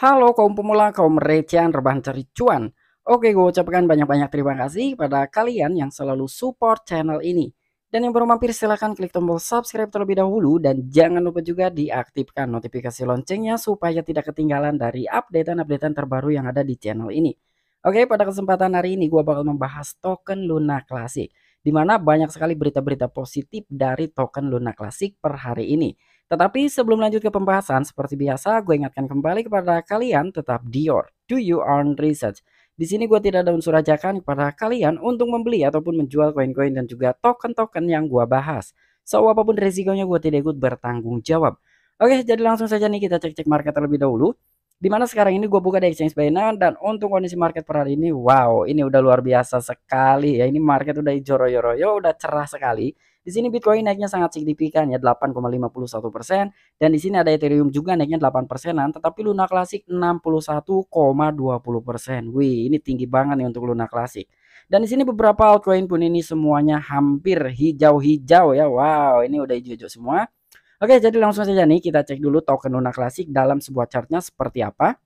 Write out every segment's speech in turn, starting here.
Halo kaum pemula, kaum recehan, rebahan cari cuan. Oke, gue ucapkan banyak-banyak terima kasih pada kalian yang selalu support channel ini. Dan yang baru mampir silahkan klik tombol subscribe terlebih dahulu dan jangan lupa juga diaktifkan notifikasi loncengnya supaya tidak ketinggalan dari updatean-updatean terbaru yang ada di channel ini. Oke, pada kesempatan hari ini gue bakal membahas token Luna Classic. Dimana banyak sekali berita-berita positif dari token Luna Classic per hari ini. Tetapi sebelum lanjut ke pembahasan, seperti biasa gue ingatkan kembali kepada kalian tetap Dior, do you own research. Di sini gue tidak ada unsur ajakan kepada kalian untuk membeli ataupun menjual koin-koin dan juga token-token yang gue bahas. So apapun resikonya gue tidak ikut bertanggung jawab. Oke, jadi langsung saja nih kita cek-cek market terlebih dahulu. Dimana sekarang ini gue buka di exchange Binance dan untuk kondisi market per hari ini, wow, ini udah luar biasa sekali ya. Ini market udah royo-royo udah cerah sekali. Di sini Bitcoin naiknya sangat signifikan ya 8,51 persen dan di sini ada Ethereum juga naiknya 8 persenan, tetapi Luna Classic 61,20 persen. Wih, ini tinggi banget nih untuk Luna Classic. Dan di sini beberapa altcoin pun ini semuanya hampir hijau-hijau ya. Wow, ini udah hijau-hijau semua. Oke, jadi langsung saja nih kita cek dulu token Luna Classic dalam sebuah chartnya seperti apa.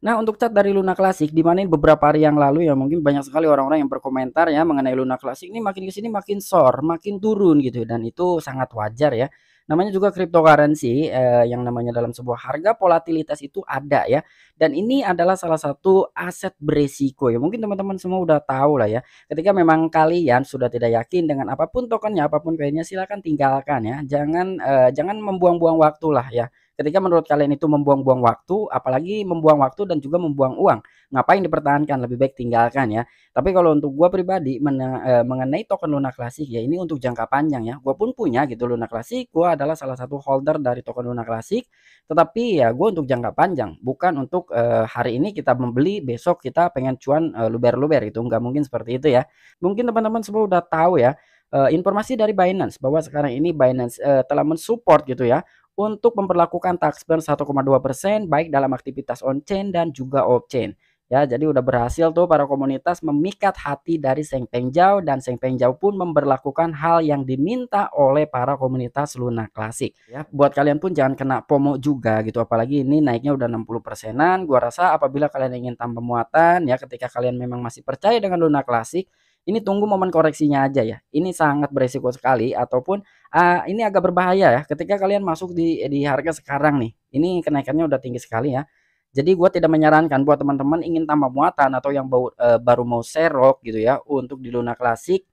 Nah untuk cat dari Luna Classic dimana beberapa hari yang lalu ya mungkin banyak sekali orang-orang yang berkomentar ya mengenai Luna Classic ini makin kesini makin sore makin turun gitu dan itu sangat wajar ya namanya juga cryptocurrency eh, yang namanya dalam sebuah harga volatilitas itu ada ya dan ini adalah salah satu aset beresiko ya mungkin teman-teman semua udah tahu lah ya ketika memang kalian sudah tidak yakin dengan apapun tokennya apapun koinnya silahkan tinggalkan ya jangan eh, jangan membuang-buang waktu lah ya Ketika menurut kalian itu membuang-buang waktu, apalagi membuang waktu dan juga membuang uang, ngapain dipertahankan? Lebih baik tinggalkan ya. Tapi kalau untuk gue pribadi mena- e, mengenai token Luna klasik, ya ini untuk jangka panjang ya. Gue pun punya gitu Luna klasik. Gue adalah salah satu holder dari token Luna klasik. Tetapi ya gue untuk jangka panjang, bukan untuk e, hari ini kita membeli, besok kita pengen cuan e, luber-luber itu nggak mungkin seperti itu ya. Mungkin teman-teman semua udah tahu ya uh, informasi dari Binance bahwa sekarang ini Binance uh, telah mensupport gitu ya untuk memperlakukan tax burn 1,2% baik dalam aktivitas on-chain dan juga off-chain. Ya, jadi udah berhasil tuh para komunitas memikat hati dari Seng Peng dan Seng Peng pun memperlakukan hal yang diminta oleh para komunitas Luna Klasik. Ya, buat kalian pun jangan kena POMO juga gitu apalagi ini naiknya udah 60 persenan. Gua rasa apabila kalian ingin tambah muatan ya ketika kalian memang masih percaya dengan Luna Klasik ini tunggu momen koreksinya aja ya. Ini sangat beresiko sekali ataupun uh, ini agak berbahaya ya ketika kalian masuk di di harga sekarang nih. Ini kenaikannya udah tinggi sekali ya. Jadi gue tidak menyarankan buat teman-teman ingin tambah muatan atau yang bau, uh, baru mau serok gitu ya untuk di Luna Klasik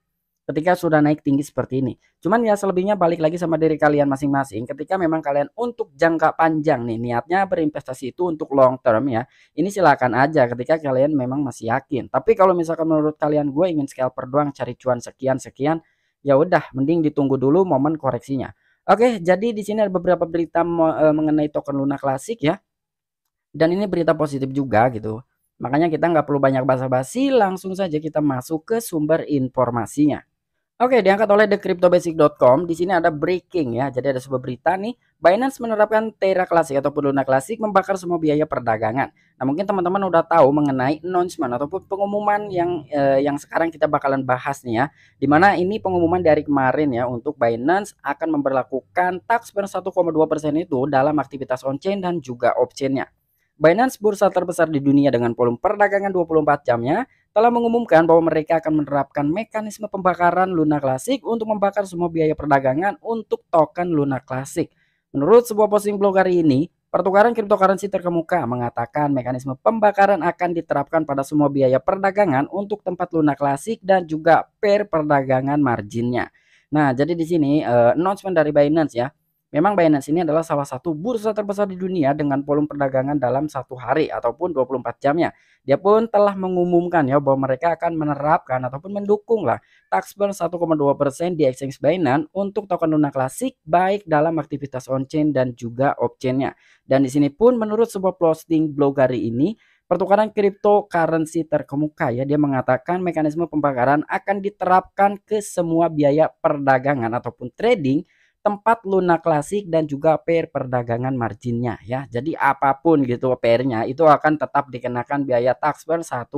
ketika sudah naik tinggi seperti ini. Cuman ya selebihnya balik lagi sama diri kalian masing-masing. Ketika memang kalian untuk jangka panjang nih niatnya berinvestasi itu untuk long term ya. Ini silakan aja ketika kalian memang masih yakin. Tapi kalau misalkan menurut kalian gue ingin scalper doang cari cuan sekian-sekian, ya udah mending ditunggu dulu momen koreksinya. Oke, jadi di sini ada beberapa berita e, mengenai token Luna klasik ya. Dan ini berita positif juga gitu. Makanya kita nggak perlu banyak basa-basi, langsung saja kita masuk ke sumber informasinya. Oke, diangkat oleh thecryptobasic.com. Di sini ada breaking ya. Jadi ada sebuah berita nih, Binance menerapkan Terra Classic ataupun Luna Classic membakar semua biaya perdagangan. Nah, mungkin teman-teman udah tahu mengenai announcement ataupun pengumuman yang eh, yang sekarang kita bakalan bahas nih ya. Di mana ini pengumuman dari kemarin ya untuk Binance akan memperlakukan tax per 1,2% itu dalam aktivitas on-chain dan juga off-chainnya. Binance bursa terbesar di dunia dengan volume perdagangan 24 jamnya telah mengumumkan bahwa mereka akan menerapkan mekanisme pembakaran Luna Classic untuk membakar semua biaya perdagangan untuk token Luna Classic. Menurut sebuah posting blog hari ini, pertukaran cryptocurrency terkemuka mengatakan mekanisme pembakaran akan diterapkan pada semua biaya perdagangan untuk tempat Luna Classic dan juga per perdagangan marginnya. Nah, jadi di sini uh, announcement dari Binance ya Memang Binance ini adalah salah satu bursa terbesar di dunia dengan volume perdagangan dalam satu hari ataupun 24 jamnya. Dia pun telah mengumumkan ya bahwa mereka akan menerapkan ataupun mendukung lah tax burn 1,2% di exchange Binance untuk token Luna klasik baik dalam aktivitas on-chain dan juga off-chainnya. Dan di sini pun menurut sebuah posting blogari ini pertukaran cryptocurrency terkemuka ya dia mengatakan mekanisme pembakaran akan diterapkan ke semua biaya perdagangan ataupun trading tempat lunak klasik dan juga per perdagangan marginnya ya. Jadi apapun gitu pernya itu akan tetap dikenakan biaya tax burn 1,2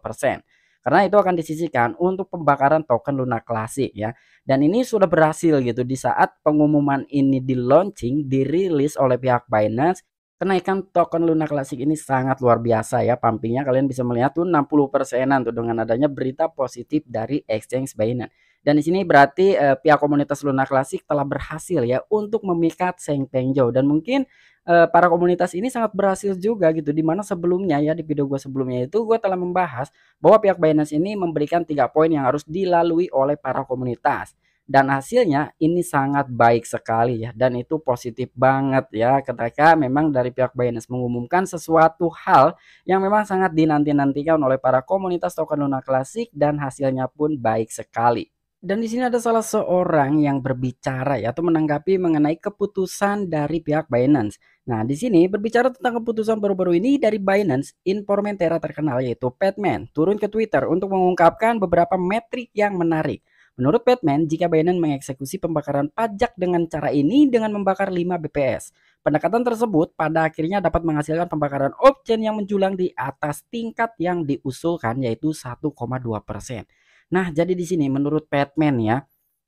persen karena itu akan disisikan untuk pembakaran token lunak klasik ya. Dan ini sudah berhasil gitu di saat pengumuman ini di launching, dirilis oleh pihak Binance, kenaikan token Luna Classic ini sangat luar biasa ya pumpingnya kalian bisa melihat tuh 60 persenan tuh dengan adanya berita positif dari exchange Binance. Dan di sini berarti eh, pihak komunitas Luna Klasik telah berhasil ya untuk memikat Seng Tengjo dan mungkin eh, para komunitas ini sangat berhasil juga gitu dimana sebelumnya ya di video gue sebelumnya itu gue telah membahas bahwa pihak Binance ini memberikan tiga poin yang harus dilalui oleh para komunitas dan hasilnya ini sangat baik sekali ya dan itu positif banget ya ketika memang dari pihak Binance mengumumkan sesuatu hal yang memang sangat dinanti-nantikan oleh para komunitas token Luna Klasik dan hasilnya pun baik sekali. Dan di sini ada salah seorang yang berbicara ya atau menanggapi mengenai keputusan dari pihak Binance. Nah, di sini berbicara tentang keputusan baru-baru ini dari Binance, informan terkenal yaitu Patman turun ke Twitter untuk mengungkapkan beberapa metrik yang menarik. Menurut Batman, jika Binance mengeksekusi pembakaran pajak dengan cara ini dengan membakar 5 BPS, pendekatan tersebut pada akhirnya dapat menghasilkan pembakaran option yang menjulang di atas tingkat yang diusulkan yaitu 1,2 Nah, jadi di sini menurut Batman ya.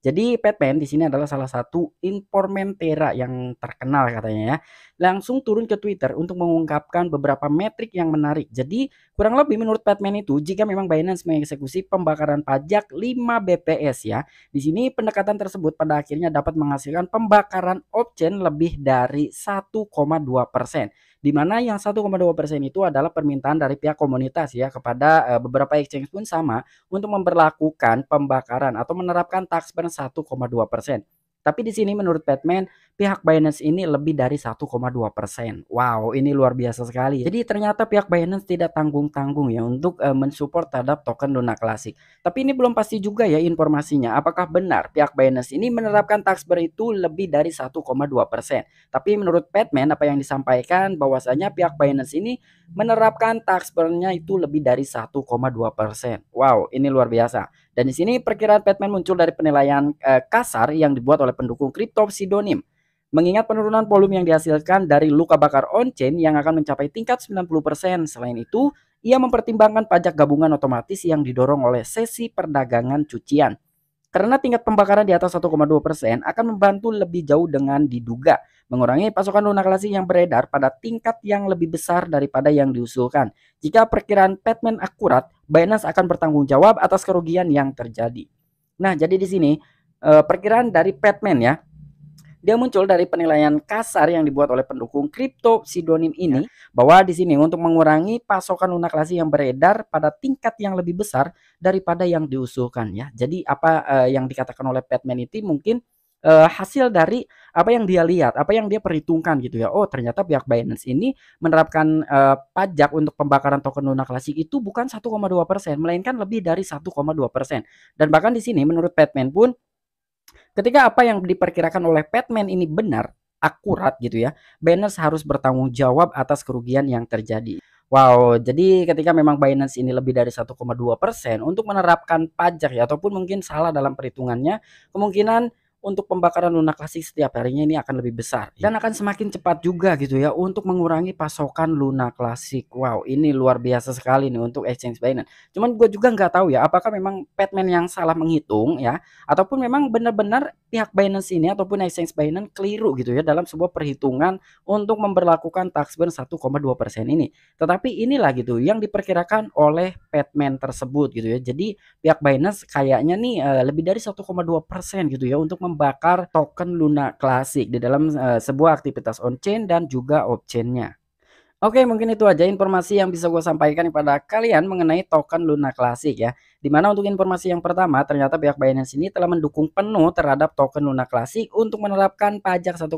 Jadi Batman di sini adalah salah satu informantera yang terkenal katanya ya. Langsung turun ke Twitter untuk mengungkapkan beberapa metrik yang menarik. Jadi kurang lebih menurut Batman itu jika memang Binance mengeksekusi pembakaran pajak 5 BPS ya. Di sini pendekatan tersebut pada akhirnya dapat menghasilkan pembakaran option lebih dari 1,2 persen di mana yang 1,2 persen itu adalah permintaan dari pihak komunitas ya kepada eh, beberapa exchange pun sama untuk memperlakukan pembakaran atau menerapkan tax per 1,2 persen. Tapi di sini menurut Batman, pihak Binance ini lebih dari 1,2 persen. Wow, ini luar biasa sekali. Ya. Jadi ternyata pihak Binance tidak tanggung-tanggung ya untuk uh, mensupport terhadap token Luna Classic. Tapi ini belum pasti juga ya informasinya. Apakah benar pihak Binance ini menerapkan tax break itu lebih dari 1,2 persen? Tapi menurut Batman, apa yang disampaikan bahwasanya pihak Binance ini menerapkan tax burn itu lebih dari 1,2 persen. Wow, ini luar biasa. Dan di sini perkiraan Batman muncul dari penilaian eh, kasar yang dibuat oleh pendukung kripto Sidonim. Mengingat penurunan volume yang dihasilkan dari luka bakar on-chain yang akan mencapai tingkat 90%. Selain itu, ia mempertimbangkan pajak gabungan otomatis yang didorong oleh sesi perdagangan cucian. Karena tingkat pembakaran di atas 1,2% akan membantu lebih jauh dengan diduga mengurangi pasokan lunasi yang beredar pada tingkat yang lebih besar daripada yang diusulkan. Jika perkiraan Batman akurat, Binance akan bertanggung jawab atas kerugian yang terjadi. Nah, jadi di sini eh, perkiraan dari Petman ya. Dia muncul dari penilaian kasar yang dibuat oleh pendukung kripto sidonim ini ya. bahwa di sini untuk mengurangi pasokan lunak lasi yang beredar pada tingkat yang lebih besar daripada yang diusulkan ya. Jadi apa eh, yang dikatakan oleh Petman itu mungkin uh, hasil dari apa yang dia lihat, apa yang dia perhitungkan gitu ya. Oh, ternyata pihak Binance ini menerapkan uh, pajak untuk pembakaran token Luna Classic itu bukan 1,2%, melainkan lebih dari 1,2%. Dan bahkan di sini menurut Batman pun ketika apa yang diperkirakan oleh Batman ini benar, akurat gitu ya, Binance harus bertanggung jawab atas kerugian yang terjadi. Wow, jadi ketika memang Binance ini lebih dari 1,2% untuk menerapkan pajak ya ataupun mungkin salah dalam perhitungannya, kemungkinan untuk pembakaran lunak klasik setiap harinya ini akan lebih besar iya. dan akan semakin cepat juga gitu ya untuk mengurangi pasokan lunak klasik. Wow, ini luar biasa sekali nih untuk exchange Binance. Cuman gue juga nggak tahu ya apakah memang Padman yang salah menghitung ya ataupun memang benar-benar pihak Binance ini ataupun exchange Binance keliru gitu ya dalam sebuah perhitungan untuk memperlakukan tax burn 1,2% persen ini. Tetapi inilah gitu yang diperkirakan oleh Padman tersebut gitu ya. Jadi pihak Binance kayaknya nih eh, lebih dari 1,2% persen gitu ya untuk membakar token Luna Classic di dalam uh, sebuah aktivitas on-chain dan juga off-chainnya. Oke, mungkin itu aja informasi yang bisa gue sampaikan kepada kalian mengenai token Luna Classic ya. Dimana untuk informasi yang pertama, ternyata pihak Binance ini telah mendukung penuh terhadap token Luna Classic untuk menerapkan pajak 1,2%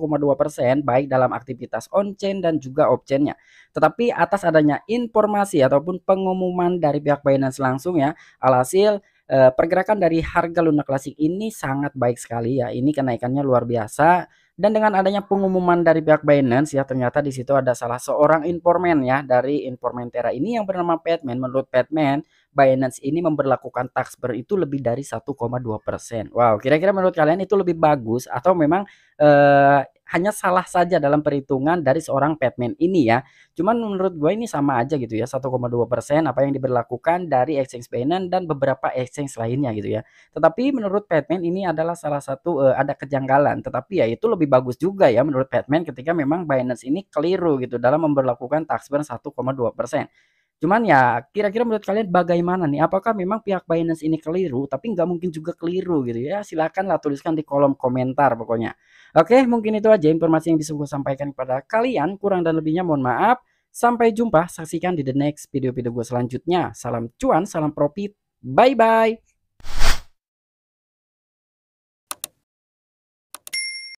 baik dalam aktivitas on-chain dan juga off-chainnya. Tetapi atas adanya informasi ataupun pengumuman dari pihak Binance langsung ya, alhasil Eh, pergerakan dari harga Luna Klasik ini sangat baik sekali ya. Ini kenaikannya luar biasa dan dengan adanya pengumuman dari pihak Binance ya ternyata di situ ada salah seorang informan ya dari informan Terra ini yang bernama Patman. Menurut Patman, Binance ini memperlakukan tax ber itu lebih dari 1,2%. Wow, kira-kira menurut kalian itu lebih bagus atau memang eh, hanya salah saja dalam perhitungan dari seorang Batman ini ya. Cuman menurut gue ini sama aja gitu ya 1,2 persen apa yang diberlakukan dari exchange Binance dan beberapa exchange lainnya gitu ya. Tetapi menurut Batman ini adalah salah satu uh, ada kejanggalan. Tetapi ya itu lebih bagus juga ya menurut Batman ketika memang Binance ini keliru gitu dalam memberlakukan tax burn 1,2 persen. Cuman ya kira-kira menurut kalian bagaimana nih? Apakah memang pihak Binance ini keliru? Tapi nggak mungkin juga keliru gitu ya. Silahkanlah tuliskan di kolom komentar pokoknya. Oke mungkin itu aja informasi yang bisa gue sampaikan kepada kalian. Kurang dan lebihnya mohon maaf. Sampai jumpa, saksikan di the next video-video gue selanjutnya. Salam cuan, salam profit. Bye-bye.